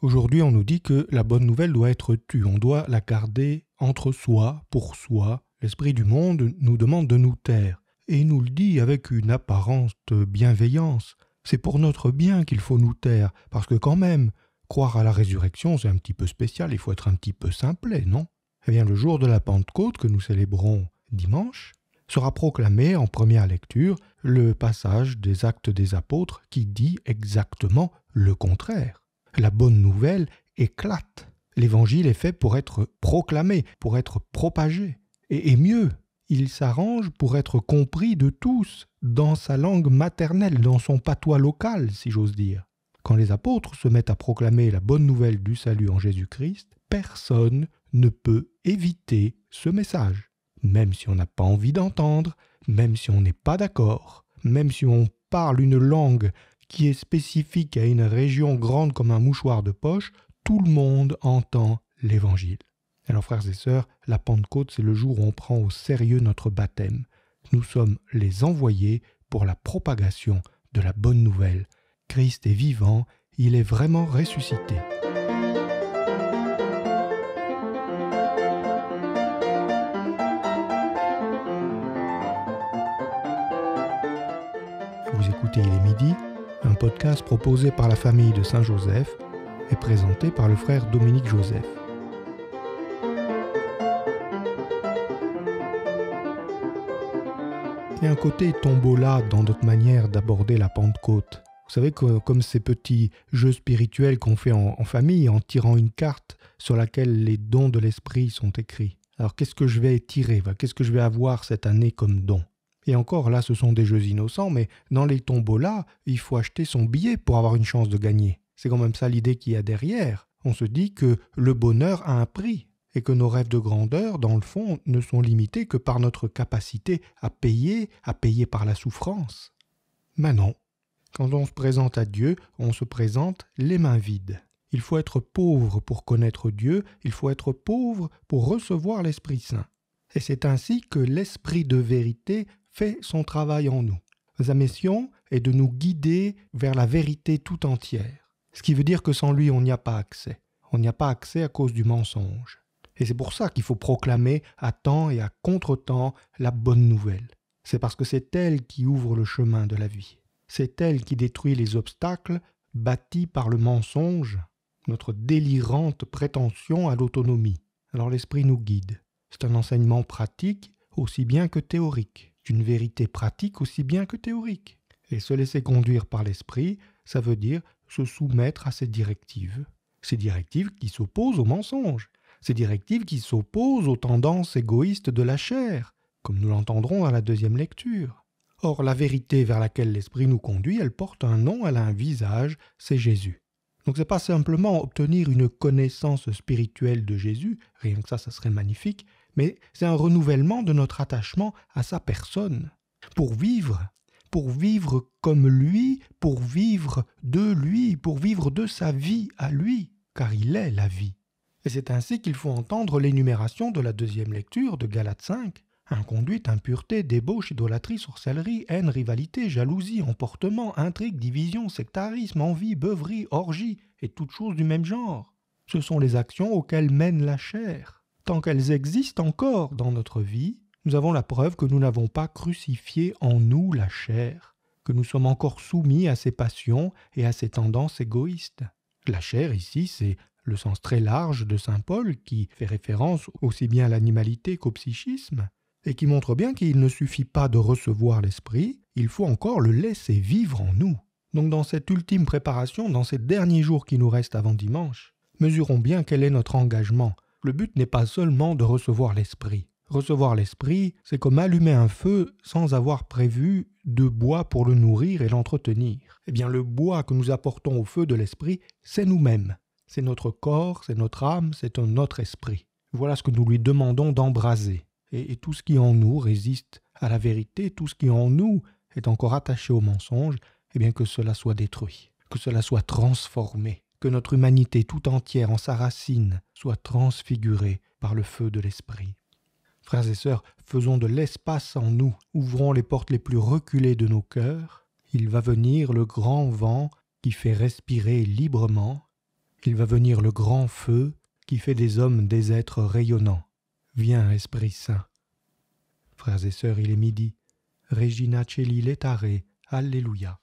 Aujourd'hui, on nous dit que la bonne nouvelle doit être tue, on doit la garder entre soi, pour soi. L'esprit du monde nous demande de nous taire, et il nous le dit avec une apparente bienveillance. C'est pour notre bien qu'il faut nous taire, parce que quand même, croire à la résurrection, c'est un petit peu spécial, il faut être un petit peu simplet, non Eh bien, le jour de la Pentecôte que nous célébrons dimanche, sera proclamé en première lecture le passage des actes des apôtres qui dit exactement le contraire. La bonne nouvelle éclate. L'évangile est fait pour être proclamé, pour être propagé. Et, mieux, il s'arrange pour être compris de tous, dans sa langue maternelle, dans son patois local, si j'ose dire. Quand les apôtres se mettent à proclamer la bonne nouvelle du salut en Jésus-Christ, personne ne peut éviter ce message, même si on n'a pas envie d'entendre, même si on n'est pas d'accord, même si on parle une langue qui est spécifique à une région grande comme un mouchoir de poche, tout le monde entend l'Évangile. Alors frères et sœurs, la Pentecôte, c'est le jour où on prend au sérieux notre baptême. Nous sommes les envoyés pour la propagation de la bonne nouvelle. Christ est vivant, il est vraiment ressuscité. Vous écoutez, il est midi podcast proposé par la famille de Saint-Joseph et présenté par le frère Dominique Joseph. Il un côté tombola dans notre manière d'aborder la Pentecôte. Vous savez, comme ces petits jeux spirituels qu'on fait en, en famille en tirant une carte sur laquelle les dons de l'esprit sont écrits. Alors qu'est-ce que je vais tirer Qu'est-ce que je vais avoir cette année comme don et encore là, ce sont des jeux innocents, mais dans les tombeaux-là, il faut acheter son billet pour avoir une chance de gagner. C'est quand même ça l'idée qu'il y a derrière. On se dit que le bonheur a un prix et que nos rêves de grandeur, dans le fond, ne sont limités que par notre capacité à payer, à payer par la souffrance. Mais non. Quand on se présente à Dieu, on se présente les mains vides. Il faut être pauvre pour connaître Dieu, il faut être pauvre pour recevoir l'Esprit Saint. Et c'est ainsi que l'Esprit de vérité fait son travail en nous. Sa mission est de nous guider vers la vérité tout entière, ce qui veut dire que sans lui on n'y a pas accès. On n'y a pas accès à cause du mensonge. Et c'est pour ça qu'il faut proclamer à temps et à contre-temps la bonne nouvelle. C'est parce que c'est elle qui ouvre le chemin de la vie. C'est elle qui détruit les obstacles bâtis par le mensonge, notre délirante prétention à l'autonomie. Alors l'esprit nous guide. C'est un enseignement pratique aussi bien que théorique une vérité pratique aussi bien que théorique. Et se laisser conduire par l'esprit, ça veut dire se soumettre à ses directives. Ces directives qui s'opposent au mensonges. Ces directives qui s'opposent aux tendances égoïstes de la chair, comme nous l'entendrons à la deuxième lecture. Or, la vérité vers laquelle l'esprit nous conduit, elle porte un nom, elle a un visage, c'est Jésus. Donc ce n'est pas simplement obtenir une connaissance spirituelle de Jésus, rien que ça, ça serait magnifique, mais c'est un renouvellement de notre attachement à sa personne, pour vivre, pour vivre comme lui, pour vivre de lui, pour vivre de sa vie à lui, car il est la vie. Et c'est ainsi qu'il faut entendre l'énumération de la deuxième lecture de Galate 5. Inconduite, impureté, débauche, idolâtrie, sorcellerie, haine, rivalité, jalousie, emportement, intrigue, division, sectarisme, envie, beuverie, orgie et toutes choses du même genre. Ce sont les actions auxquelles mène la chair tant qu'elles existent encore dans notre vie, nous avons la preuve que nous n'avons pas crucifié en nous la chair, que nous sommes encore soumis à ses passions et à ses tendances égoïstes. La chair ici, c'est le sens très large de Saint Paul qui fait référence aussi bien à l'animalité qu'au psychisme, et qui montre bien qu'il ne suffit pas de recevoir l'esprit, il faut encore le laisser vivre en nous. Donc dans cette ultime préparation, dans ces derniers jours qui nous restent avant dimanche, mesurons bien quel est notre engagement le but n'est pas seulement de recevoir l'esprit. Recevoir l'esprit, c'est comme allumer un feu sans avoir prévu de bois pour le nourrir et l'entretenir. Eh bien, le bois que nous apportons au feu de l'esprit, c'est nous-mêmes. C'est notre corps, c'est notre âme, c'est notre esprit. Voilà ce que nous lui demandons d'embraser. Et, tout ce qui en nous résiste à la vérité, tout ce qui en nous est encore attaché au mensonge, eh bien que cela soit détruit, que cela soit transformé que notre humanité tout entière en sa racine soit transfigurée par le feu de l'Esprit. Frères et sœurs, faisons de l'espace en nous, ouvrons les portes les plus reculées de nos cœurs, il va venir le grand vent qui fait respirer librement, il va venir le grand feu qui fait des hommes des êtres rayonnants. Viens, Esprit Saint. Frères et sœurs, il est midi. Regina Celi letare. Alléluia.